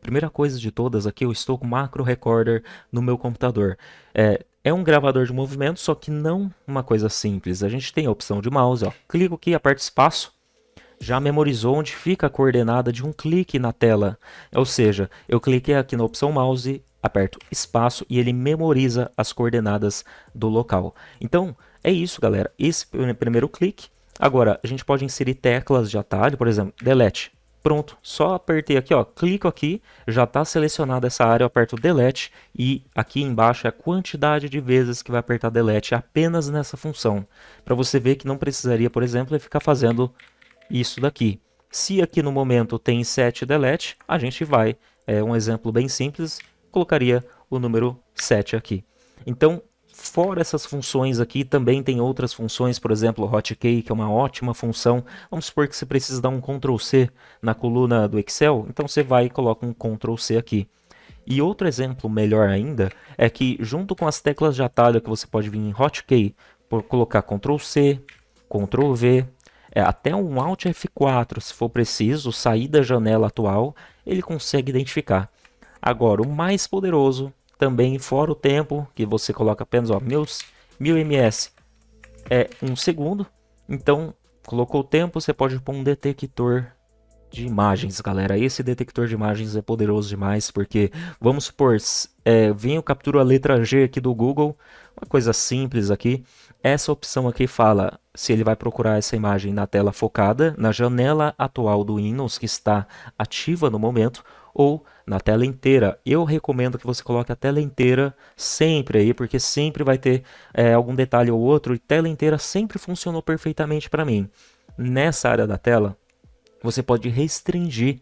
Primeira coisa de todas, aqui eu estou com macro recorder no meu computador. É, é um gravador de movimento, só que não uma coisa simples. A gente tem a opção de mouse, ó. clico aqui, aperto espaço, já memorizou onde fica a coordenada de um clique na tela. Ou seja, eu cliquei aqui na opção mouse, aperto espaço e ele memoriza as coordenadas do local. Então, é isso, galera. Esse é primeiro clique. Agora, a gente pode inserir teclas de atalho, por exemplo, delete. Pronto, só apertei aqui, ó, clico aqui, já está selecionada essa área, eu aperto Delete e aqui embaixo é a quantidade de vezes que vai apertar Delete apenas nessa função, para você ver que não precisaria, por exemplo, é ficar fazendo isso daqui. Se aqui no momento tem set delete, a gente vai, é um exemplo bem simples, colocaria o número 7 aqui. Então, fora essas funções aqui, também tem outras funções, por exemplo, hotkey, que é uma ótima função. Vamos supor que você precisa dar um Ctrl C na coluna do Excel, então você vai e coloca um Ctrl C aqui. E outro exemplo melhor ainda é que junto com as teclas de atalho que você pode vir em hotkey, por colocar Ctrl C, Ctrl V, é, até um Alt F4, se for preciso, sair da janela atual, ele consegue identificar. Agora, o mais poderoso também fora o tempo, que você coloca apenas ó, meus 1000 ms é um segundo. Então, colocou o tempo, você pode pôr um detector de imagens, galera. Esse detector de imagens é poderoso demais, porque vamos supor, é, vim eu capturo a letra G aqui do Google, uma coisa simples aqui. Essa opção aqui fala se ele vai procurar essa imagem na tela focada, na janela atual do Windows, que está ativa no momento, ou na tela inteira. Eu recomendo que você coloque a tela inteira sempre aí, porque sempre vai ter é, algum detalhe ou outro, e tela inteira sempre funcionou perfeitamente para mim. Nessa área da tela, você pode restringir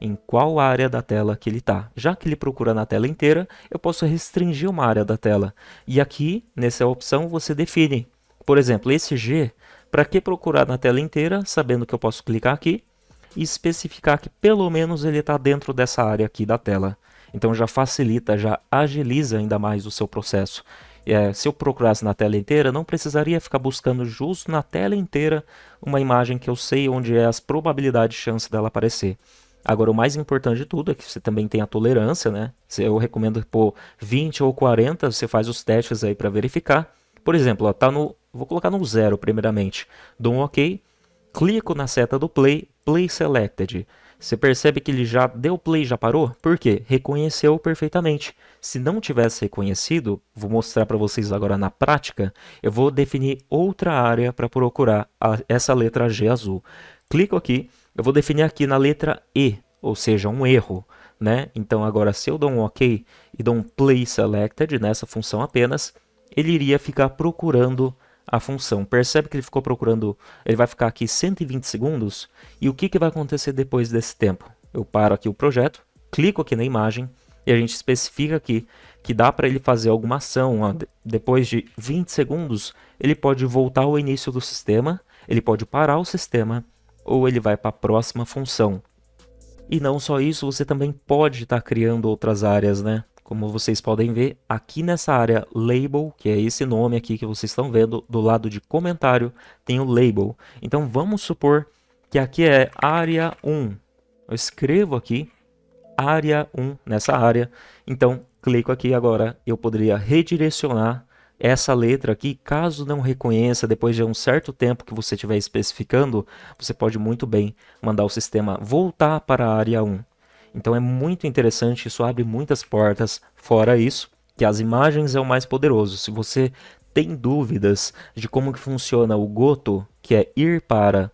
em qual área da tela que ele está. Já que ele procura na tela inteira, eu posso restringir uma área da tela. E aqui, nessa opção, você define. Por exemplo, esse G, para que procurar na tela inteira, sabendo que eu posso clicar aqui e especificar que pelo menos ele está dentro dessa área aqui da tela. Então já facilita, já agiliza ainda mais o seu processo. É, se eu procurasse na tela inteira, não precisaria ficar buscando justo na tela inteira uma imagem que eu sei onde é as probabilidades de chance dela aparecer. Agora, o mais importante de tudo é que você também tem a tolerância, né? Eu recomendo pôr 20 ou 40, você faz os testes aí para verificar. Por exemplo, ó, tá no, vou colocar no zero primeiramente, dou um OK, clico na seta do play, play selected. Você percebe que ele já deu play, já parou? Por quê? Reconheceu perfeitamente. Se não tivesse reconhecido, vou mostrar para vocês agora na prática, eu vou definir outra área para procurar a, essa letra G azul. Clico aqui, eu vou definir aqui na letra E, ou seja, um erro. Né? Então agora se eu dou um OK e dou um play selected nessa função apenas, ele iria ficar procurando a função. Percebe que ele ficou procurando, ele vai ficar aqui 120 segundos, e o que, que vai acontecer depois desse tempo? Eu paro aqui o projeto, clico aqui na imagem, e a gente especifica aqui que dá para ele fazer alguma ação. Ó. Depois de 20 segundos, ele pode voltar ao início do sistema, ele pode parar o sistema, ou ele vai para a próxima função. E não só isso, você também pode estar tá criando outras áreas, né? Como vocês podem ver, aqui nessa área Label, que é esse nome aqui que vocês estão vendo, do lado de comentário, tem o Label. Então vamos supor que aqui é área 1. Eu escrevo aqui área 1 nessa área. Então clico aqui agora, eu poderia redirecionar essa letra aqui, caso não reconheça depois de um certo tempo que você estiver especificando, você pode muito bem mandar o sistema voltar para a área 1. Então é muito interessante, isso abre muitas portas. Fora isso, que as imagens é o mais poderoso. Se você tem dúvidas de como que funciona o goto, que é ir para,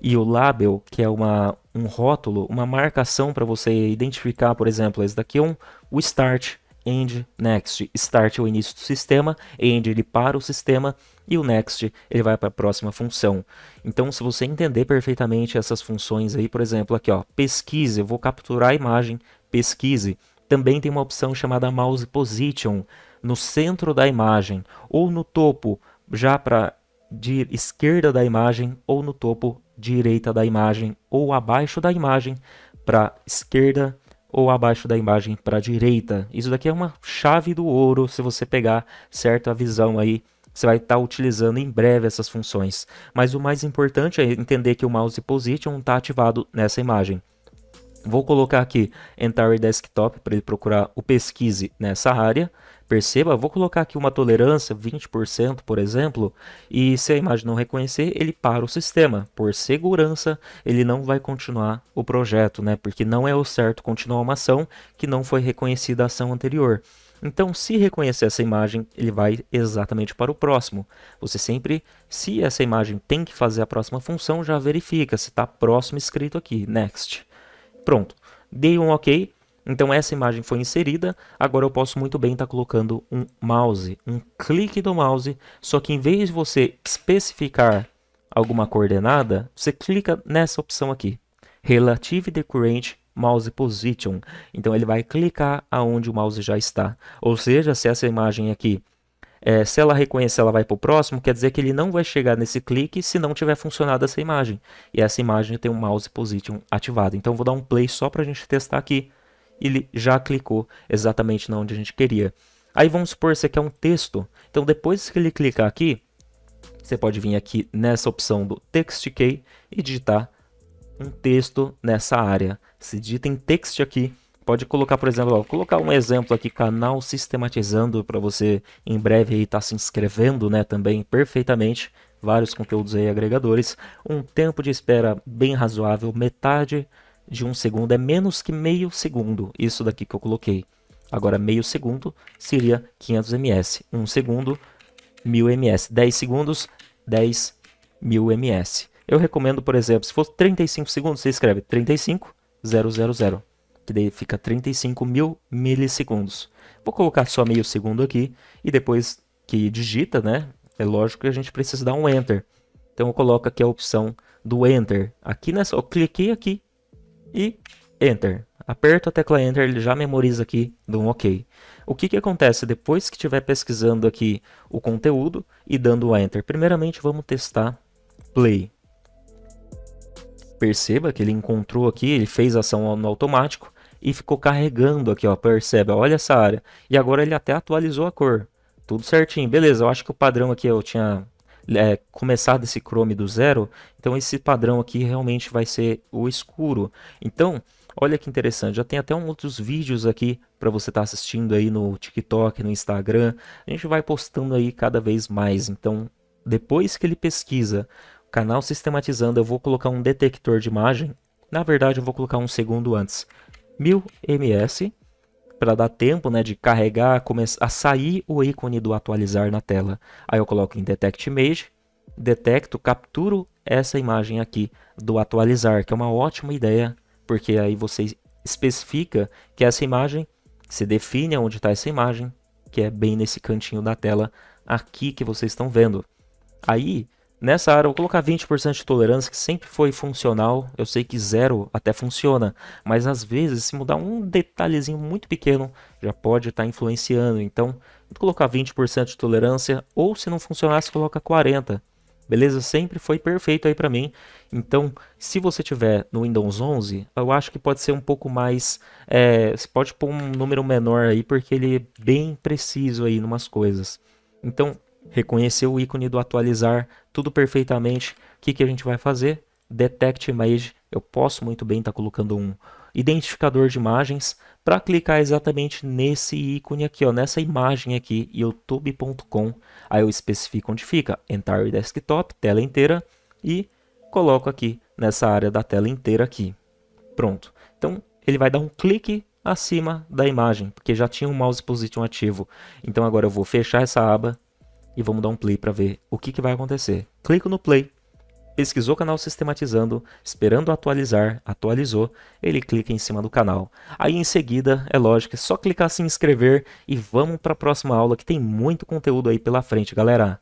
e o label, que é uma, um rótulo, uma marcação para você identificar, por exemplo, esse daqui é um, o start, end next start é o início do sistema, end ele para o sistema e o next ele vai para a próxima função. Então, se você entender perfeitamente essas funções aí, por exemplo, aqui ó, pesquise, eu vou capturar a imagem, pesquise. Também tem uma opção chamada mouse position no centro da imagem ou no topo já para de esquerda da imagem ou no topo direita da imagem ou abaixo da imagem para esquerda ou abaixo da imagem para a direita. Isso daqui é uma chave do ouro, se você pegar certo a visão aí, você vai estar tá utilizando em breve essas funções. Mas o mais importante é entender que o mouse position está ativado nessa imagem. Vou colocar aqui Entire Desktop para ele procurar o pesquise nessa área. Perceba, vou colocar aqui uma tolerância, 20%, por exemplo, e se a imagem não reconhecer, ele para o sistema. Por segurança, ele não vai continuar o projeto, né? Porque não é o certo continuar uma ação que não foi reconhecida a ação anterior. Então, se reconhecer essa imagem, ele vai exatamente para o próximo. Você sempre, se essa imagem tem que fazer a próxima função, já verifica se está próximo escrito aqui, Next. Pronto, dei um OK, então essa imagem foi inserida, agora eu posso muito bem estar tá colocando um mouse, um clique do mouse, só que em vez de você especificar alguma coordenada, você clica nessa opção aqui, Relative Decurrent Mouse Position. Então ele vai clicar aonde o mouse já está. Ou seja, se essa imagem aqui é, se ela reconhece, ela vai para o próximo, quer dizer que ele não vai chegar nesse clique se não tiver funcionado essa imagem. E essa imagem tem o um mouse position ativado. Então vou dar um play só para a gente testar aqui. Ele já clicou exatamente na onde a gente queria. Aí vamos supor, você quer é um texto. Então depois que ele clicar aqui, você pode vir aqui nessa opção do Text Key e digitar um texto nessa área. Se digita em text aqui, Pode colocar, por exemplo, ó, colocar um exemplo aqui, canal sistematizando, para você em breve estar tá se inscrevendo né, também perfeitamente. Vários conteúdos aí agregadores. Um tempo de espera bem razoável, metade de um segundo é menos que meio segundo. Isso daqui que eu coloquei. Agora, meio segundo seria 500 ms. Um segundo, 1000 ms. 10 segundos, 10 mil ms. Eu recomendo, por exemplo, se for 35 segundos, você escreve 35 000 que daí fica 35 mil milissegundos. Vou colocar só meio segundo aqui, e depois que digita, né, é lógico que a gente precisa dar um Enter. Então eu coloco aqui a opção do Enter. Aqui nessa, eu cliquei aqui e Enter. Aperto a tecla Enter, ele já memoriza aqui, do um OK. O que, que acontece depois que estiver pesquisando aqui o conteúdo e dando o Enter? Primeiramente vamos testar Play. Perceba que ele encontrou aqui, ele fez ação no automático e ficou carregando aqui, ó, percebe, olha essa área. E agora ele até atualizou a cor, tudo certinho, beleza, eu acho que o padrão aqui eu tinha é, começado esse Chrome do zero, então esse padrão aqui realmente vai ser o escuro. Então, olha que interessante, já tem até um outros vídeos aqui para você estar tá assistindo aí no TikTok, no Instagram, a gente vai postando aí cada vez mais, então depois que ele pesquisa canal sistematizando, eu vou colocar um detector de imagem. Na verdade, eu vou colocar um segundo antes. 1000 ms para dar tempo né, de carregar, começar a sair o ícone do atualizar na tela. Aí eu coloco em Detect Image, detecto, capturo essa imagem aqui do atualizar, que é uma ótima ideia, porque aí você especifica que essa imagem, se define onde está essa imagem, que é bem nesse cantinho da tela aqui que vocês estão vendo. Aí Nessa área, eu vou colocar 20% de tolerância, que sempre foi funcional. Eu sei que zero até funciona, mas às vezes, se mudar um detalhezinho muito pequeno, já pode estar tá influenciando. Então, colocar 20% de tolerância, ou se não funcionasse, coloca 40%. Beleza? Sempre foi perfeito aí para mim. Então, se você tiver no Windows 11, eu acho que pode ser um pouco mais... É, você pode pôr um número menor aí, porque ele é bem preciso aí em umas coisas. Então, reconheceu o ícone do atualizar, tudo perfeitamente. O que, que a gente vai fazer? Detect Image, eu posso muito bem estar tá colocando um identificador de imagens para clicar exatamente nesse ícone aqui, ó, nessa imagem aqui, youtube.com. Aí eu especifico onde fica, Entire Desktop, tela inteira, e coloco aqui nessa área da tela inteira aqui. Pronto. Então ele vai dar um clique acima da imagem, porque já tinha o um mouse position ativo. Então agora eu vou fechar essa aba, e vamos dar um play para ver o que, que vai acontecer. Clico no play, pesquisou o canal sistematizando, esperando atualizar, atualizou, ele clica em cima do canal. Aí em seguida, é lógico, é só clicar se inscrever e vamos para a próxima aula que tem muito conteúdo aí pela frente, galera.